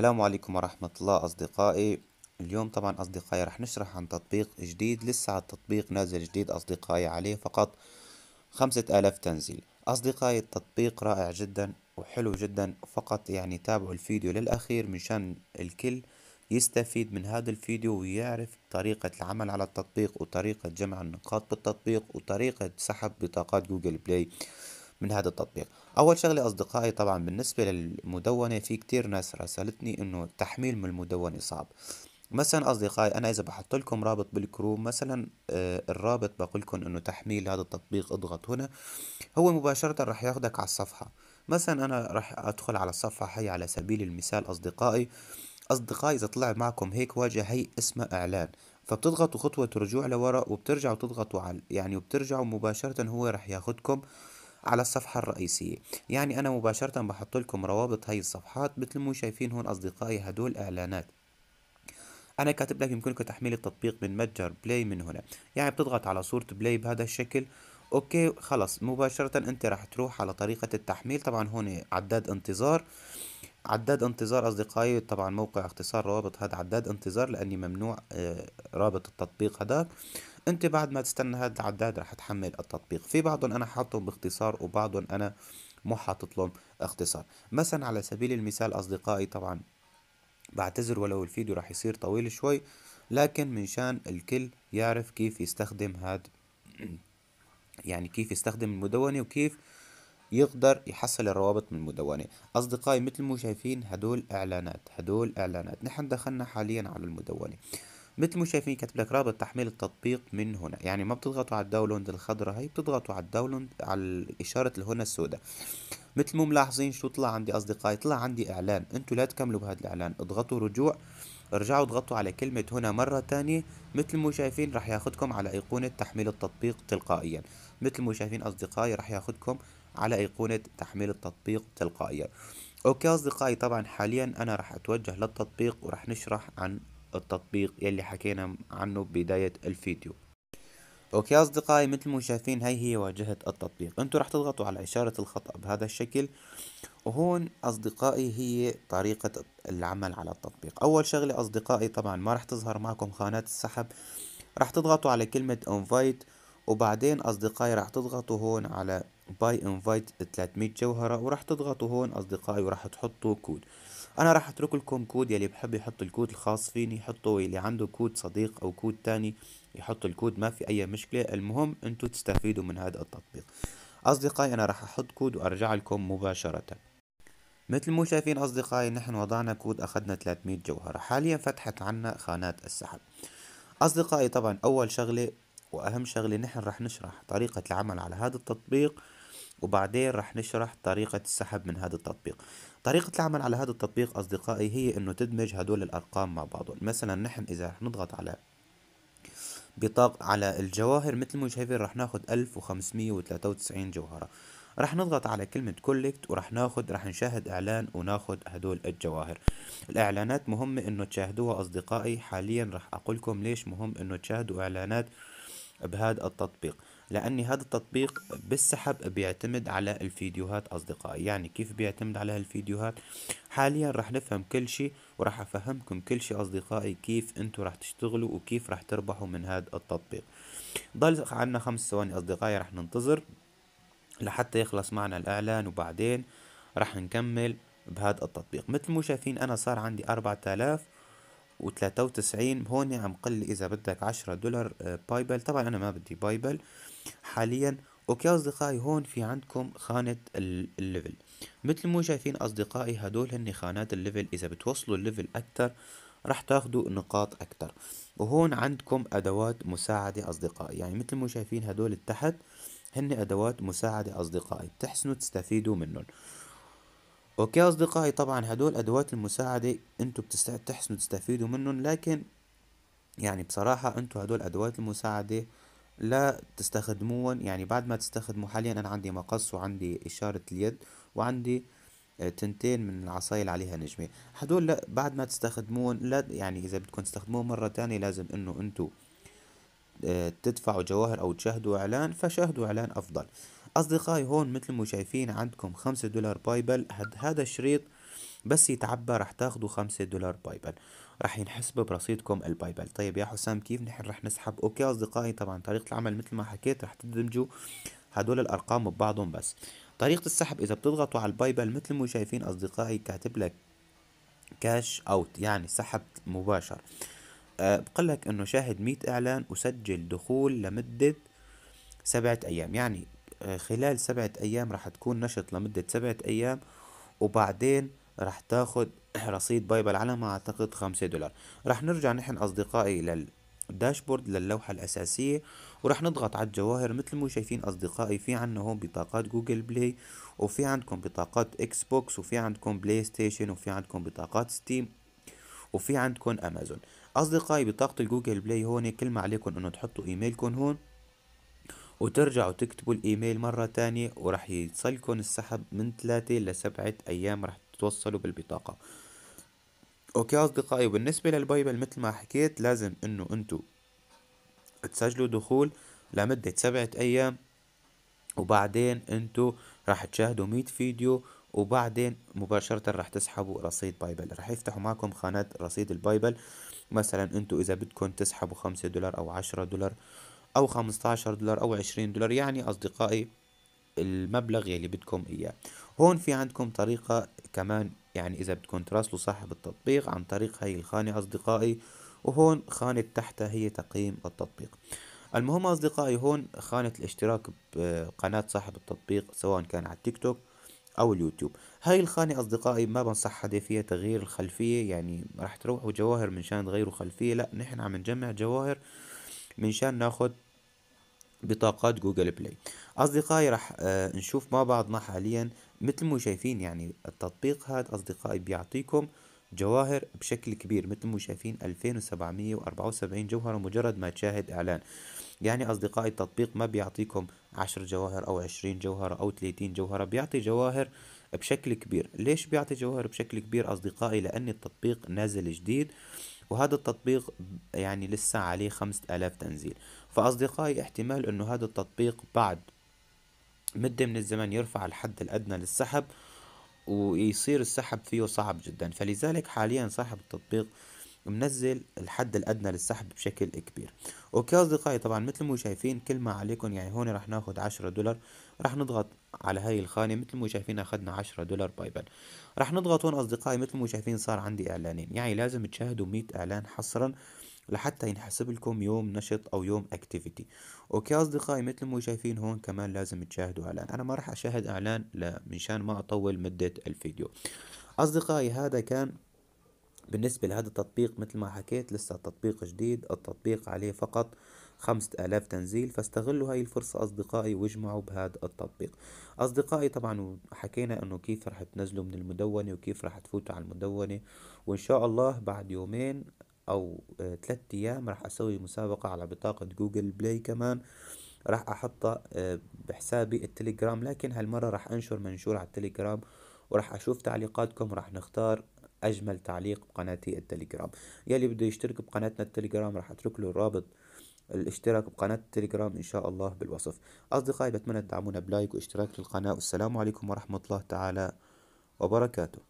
السلام عليكم ورحمة الله أصدقائي اليوم طبعا أصدقائي رح نشرح عن تطبيق جديد لسه التطبيق نازل جديد أصدقائي عليه فقط خمسة آلاف تنزيل أصدقائي التطبيق رائع جدا وحلو جدا فقط يعني تابعوا الفيديو للأخير مشان الكل يستفيد من هذا الفيديو ويعرف طريقة العمل على التطبيق وطريقة جمع النقاط بالتطبيق وطريقة سحب بطاقات جوجل بلاي من هذا التطبيق اول شغله اصدقائي طبعا بالنسبه للمدونه في كتير ناس راسلتني انه التحميل من المدونه صعب مثلا اصدقائي انا اذا بحط لكم رابط بالكروم مثلا آه الرابط بقول لكم انه تحميل هذا التطبيق اضغط هنا هو مباشره راح ياخدك على الصفحه مثلا انا راح ادخل على الصفحه هي على سبيل المثال اصدقائي اصدقائي اذا طلع معكم هيك واجهه هي اسمها اعلان فبتضغطوا خطوة رجوع لورا وبترجعوا تضغطوا على يعني وبترجعوا مباشرة هو رح ياخدكم على الصفحة الرئيسية يعني أنا مباشرة بحط لكم روابط هاي الصفحات مثل ما شايفين هون أصدقائي هدول إعلانات انا كاتب لك يمكنك تحميل التطبيق من متجر بلاي من هنا يعني بتضغط على صورة بلاي بهذا الشكل اوكي خلص مباشرة انت راح تروح على طريقة التحميل طبعا هون عداد انتظار عداد انتظار أصدقائي طبعا موقع اختصار روابط هذا عداد انتظار لأني ممنوع آه، رابط التطبيق هذاك أنت بعد ما تستنى هذا العداد راح تحمل التطبيق في بعضهم أنا حاطهم باختصار وبعضهم أنا مو حاطط لهم اختصار مثلا على سبيل المثال أصدقائي طبعا بعتذر ولو الفيديو راح يصير طويل شوي لكن من شان الكل يعرف كيف يستخدم هذا يعني كيف يستخدم المدونة وكيف يقدر يحصل الروابط من المدونة أصدقائي مثل ما شايفين هدول إعلانات هدول إعلانات نحن دخلنا حاليا على المدونة مثل ما شايفين كاتب لك رابط تحميل التطبيق من هنا يعني ما بتضغطوا على الداونلود الخضراء هي بتضغطوا على الداونلود على إشارة الهنا السوداء مثل ما ملاحظين شو طلع عندي أصدقائي طلع عندي إعلان أنتوا لا تكملوا بهذا الإعلان اضغطوا رجوع ارجعوا اضغطوا على كلمة هنا مرة تانية مثل ما شايفين رح ياخدكم على أيقونة تحميل التطبيق تلقائيا مثل ما شايفين أصدقائي رح ياخدكم على أيقونة تحميل التطبيق تلقائيا اوكي اصدقائي طبعا حاليا انا راح اتوجه للتطبيق وراح نشرح عن التطبيق يلي حكينا عنه ببداية الفيديو اوكي اصدقائي مثل ما شايفين هاي هي واجهة التطبيق انتوا راح تضغطوا على اشارة الخطأ بهذا الشكل وهون اصدقائي هي طريقة العمل على التطبيق اول شغلة اصدقائي طبعا ما راح تظهر معكم خانات السحب راح تضغطوا على كلمة invite وبعدين أصدقائي راح تضغطوا هون على باي انفايت 300 جوهرة وراح تضغطوا هون أصدقائي وراح تحطوا كود أنا راح أترك لكم كود يلي بحب يحط الكود الخاص فيني يحطوا يلي عنده كود صديق أو كود تاني يحط الكود ما في أي مشكلة المهم أنتوا تستفيدوا من هذا التطبيق أصدقائي أنا راح أحط كود وأرجع لكم مباشرة مثل ما شايفين أصدقائي نحن وضعنا كود أخذنا 300 جوهرة حاليا فتحت عنا خانات السحب أصدقائي طبعا أول شغلة واهم شغله نحن رح نشرح طريقة العمل على هذا التطبيق وبعدين رح نشرح طريقة السحب من هذا التطبيق طريقة العمل على هذا التطبيق أصدقائي هي أنه تدمج هدول الأرقام مع بعضهم مثلا نحن إذا رح نضغط على بطاق على الجواهر مثل ما شايفين رح ناخد 1593 جوهرة رح نضغط على كلمة كولكت ورح ناخد رح نشاهد اعلان وناخد هدول الجواهر الاعلانات مهمة انه تشاهدوها اصدقائي حاليا رح اقولكم ليش مهم انه تشاهدوا اعلانات بهذا التطبيق لأني هذا التطبيق بالسحب بيعتمد على الفيديوهات أصدقائي يعني كيف بيعتمد على هالفيديوهات حاليا رح نفهم كل شيء ورح أفهمكم كل شيء أصدقائي كيف أنتوا رح تشتغلوا وكيف رح تربحوا من هذا التطبيق ضل عنا خمس ثواني أصدقائي رح ننتظر لحتى يخلص معنا الإعلان وبعدين رح نكمل بهذا التطبيق مثل ما شايفين أنا صار عندي 4000 وتلاتة وتسعين هون عم قل إذا بدك عشرة دولار آه، بايبل طبعا أنا ما بدي بايبل حاليا اوكي اصدقائي هون في عندكم خانة الليفل مثل مو شايفين اصدقائي هدول هن خانات الليفل اذا بتوصلوا الليفل اكتر راح تاخدوا نقاط اكتر وهون عندكم ادوات مساعدة اصدقائي يعني مثل مو شايفين هدول التحت هن ادوات مساعدة اصدقائي بتحسنوا تستفيدوا منهم اوكي اصدقائي طبعا هدول ادوات المساعدة انتو بتحسنوا تستفيدوا منن لكن يعني بصراحة انتو هدول ادوات المساعدة لا تستخدمون يعني بعد ما تستخدموا حاليا انا عندي مقص وعندي اشارة اليد وعندي آه، تنتين من العصاية اللي عليها نجمة هدول لا بعد ما تستخدمون لا يعني اذا بدكم تستخدموه مرة تانية لازم انه انتو آه، تدفعوا جواهر او تشاهدوا اعلان فشاهدوا اعلان افضل أصدقائي هون مثل ما شايفين عندكم خمسة دولار بايبل هذا الشريط بس يتعبى رح تاخدوا خمسة دولار بايبل رح ينحسب برصيدكم البايبل طيب يا حسام كيف نحن رح نسحب أوكي أصدقائي طبعا طريقة العمل مثل ما حكيت رح تدمجوا هدول الأرقام ببعضهم بس طريقة السحب إذا بتضغطوا على البايبل مثل ما شايفين أصدقائي كاتب لك كاش أوت يعني سحب مباشر أه بقول لك إنه شاهد 100 إعلان وسجل دخول لمدة سبعة أيام يعني خلال سبعة أيام راح تكون نشط لمدة سبعة أيام وبعدين راح تاخد رصيد بايبل على ما أعتقد خمسة دولار راح نرجع نحن أصدقائي للداشبورد الداشبورد للوحة الأساسية وراح نضغط على الجواهر مثل ما شايفين أصدقائي في عنا هون بطاقات جوجل بلاي وفي عندكم بطاقات إكس بوكس وفي عندكم بلاي ستيشن وفي عندكم بطاقات ستيم وفي عندكم أمازون أصدقائي بطاقة الجوجل بلاي هون كل ما عليكم إنه تحطوا إيميلكم هون وترجعوا تكتبوا الايميل مرة تانية ورح يتصلكم السحب من ثلاثة لسبعة ايام رح تتوصلوا بالبطاقة اوكي اصدقائي وبالنسبة للبايبل مثل ما حكيت لازم انه انتو تسجلوا دخول لمدة سبعة ايام وبعدين انتو راح تشاهدوا مية فيديو وبعدين مباشرة راح تسحبوا رصيد بايبل راح يفتحوا معكم خانات رصيد البايبل مثلا انتو اذا بدكم تسحبوا خمسة دولار او عشرة دولار أو 15 دولار أو 20 دولار يعني أصدقائي المبلغ يلي بدكم إياه هون في عندكم طريقة كمان يعني إذا بدكم تراسلوا صاحب التطبيق عن طريق هاي الخانة أصدقائي وهون خانة تحتها هي تقييم التطبيق المهم أصدقائي هون خانة الاشتراك بقناة صاحب التطبيق سواء كان على التيك توك أو اليوتيوب هاي الخانة أصدقائي ما بنصح حدا فيها تغيير الخلفية يعني راح تروحوا جواهر من شان تغيروا خلفية لا نحن عم نجمع جواهر من شان ناخد بطاقات جوجل بلاي اصدقائي راح آه، نشوف مع بعضنا حاليا مثل ما شايفين يعني التطبيق هذا اصدقائي بيعطيكم جواهر بشكل كبير مثل ما شايفين 2774 جوهرة مجرد ما تشاهد إعلان يعني أصدقائي التطبيق ما بيعطيكم 10 جوهر أو 20 جوهرة أو 30 جوهرة بيعطي جواهر بشكل كبير ليش بيعطي جواهر بشكل كبير أصدقائي لأن التطبيق نازل جديد وهذا التطبيق يعني لسه عليه خمسة آلاف تنزيل فأصدقائي احتمال أنه هذا التطبيق بعد مدة من الزمن يرفع الحد الأدنى للسحب ويصير السحب فيه صعب جدا فلذلك حاليا صاحب التطبيق منزل الحد الأدنى للسحب بشكل كبير أوكي أصدقائي طبعا مثل ما شايفين كل ما عليكم يعني هون رح ناخد عشرة دولار رح نضغط على هاي الخانة مثل ما شايفين أخذنا عشرة دولار باي بال رح نضغط هون أصدقائي مثل ما شايفين صار عندي إعلانين يعني لازم تشاهدوا 100 إعلان حصرا لحتى ينحسب لكم يوم نشط او يوم اكتيفيتي اوكي اصدقائي مثل ما شايفين هون كمان لازم تشاهدوا اعلان انا ما راح اشاهد اعلان منشان ما اطول مدة الفيديو اصدقائي هذا كان بالنسبة لهذا التطبيق مثل ما حكيت لسه تطبيق جديد التطبيق عليه فقط خمسة آلاف تنزيل فاستغلوا هاي الفرصة أصدقائي واجمعوا بهذا التطبيق أصدقائي طبعا حكينا أنه كيف رح تنزلوا من المدونة وكيف رح تفوتوا على المدونة وإن شاء الله بعد يومين أو آه، ثلاثة أيام رح أسوي مسابقة على بطاقة جوجل بلاي كمان راح احطها آه، بحسابي التليجرام لكن هالمرة رح انشر منشور على التليجرام وراح اشوف تعليقاتكم وراح نختار اجمل تعليق بقناتي التليجرام يلي بده يشترك بقناتنا التليجرام راح اترك له الرابط الاشتراك بقناة التليجرام إن شاء الله بالوصف أصدقائي بتمنى تدعمونا بلايك واشتراك للقناة والسلام عليكم ورحمة الله تعالى وبركاته